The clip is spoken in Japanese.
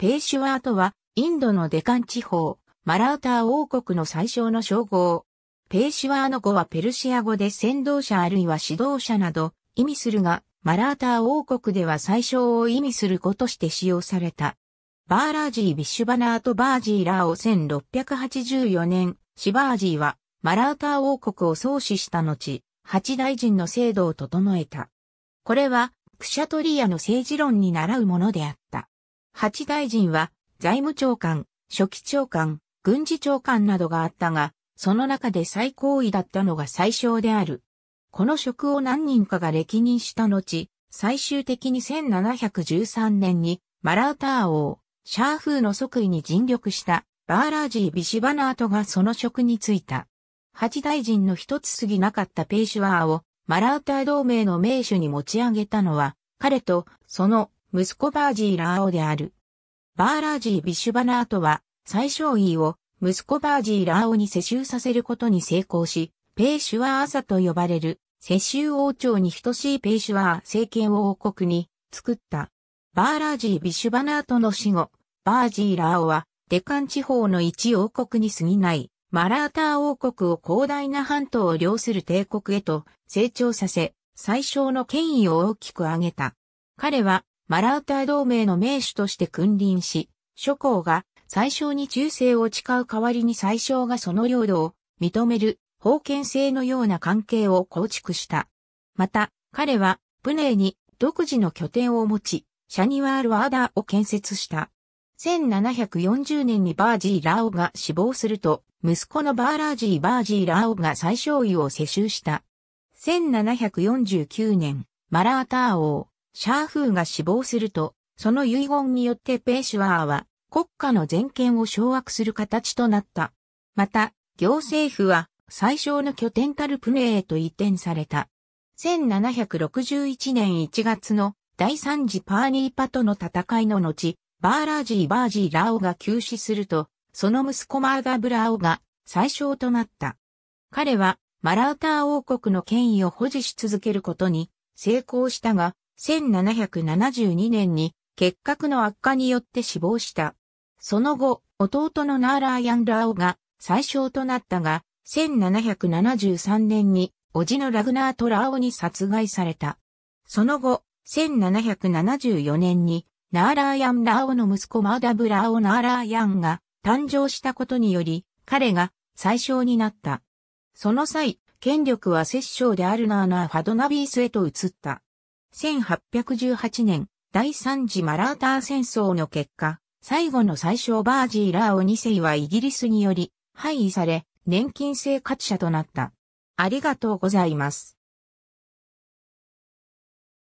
ペーシュワーとは、インドのデカン地方、マラウター王国の最小の称号。ペーシュワーの語はペルシア語で先導者あるいは指導者など意味するが、マラーター王国では最小を意味する語として使用された。バーラージー・ビッシュバナーとバージーラーを1684年、シバージーはマラーター王国を創始した後、八大臣の制度を整えた。これは、クシャトリアの政治論に倣うものであった。八大臣は財務長官、初期長官、軍事長官などがあったが、その中で最高位だったのが最小である。この職を何人かが歴任した後、最終的に1713年にマラーター王、シャーフーの即位に尽力したバーラージー・ビシバナートがその職に就いた。八大臣の一つ過ぎなかったペイシュワーをマラーター同盟の名手に持ち上げたのは、彼とその息子バージー・ラーオである。バーラージー・ビシュバナートは、最小位を息子バージー・ラーオに世襲させることに成功し、ペイシュワー朝と呼ばれる、世襲王朝に等しいペイシュワー政権を王国に作った。バーラージー・ビシュバナートの死後、バージー・ラーオは、デカン地方の一王国に過ぎない、マラーター王国を広大な半島を領する帝国へと成長させ、最小の権威を大きく上げた。彼はマラーター同盟の盟主として君臨し、諸侯が最小に忠誠を誓う代わりに最小がその領土を認める封建制のような関係を構築した。また、彼はプネーに独自の拠点を持ち、シャニワール・アーダーを建設した。1740年にバージー・ラオが死亡すると、息子のバーラージー・バージー・ラオが最小位を世襲した。1749年、マラーター王、シャーフーが死亡すると、その遺言によってペーシュワーは国家の全権を掌握する形となった。また、行政府は最小の拠点タルプネへと移転された。1761年1月の第3次パーニーパとの戦いの後、バーラージー・バージー・ラオが急死すると、その息子マーガブラオが最小となった。彼はマラウター王国の権威を保持し続けることに成功したが、1772年に結核の悪化によって死亡した。その後、弟のナーラーヤン・ラオが最小となったが、1773年に、叔父のラグナート・ラオに殺害された。その後、1774年に、ナーラーヤン・ラオの息子マーダブ・ラオ・ナーラーヤンが誕生したことにより、彼が最小になった。その際、権力は摂政であるナーナー・ファドナビースへと移った。1818年、第三次マラーター戦争の結果、最後の最小バージー・ラーオ2世はイギリスにより、廃位され、年金生活者となった。ありがとうございます。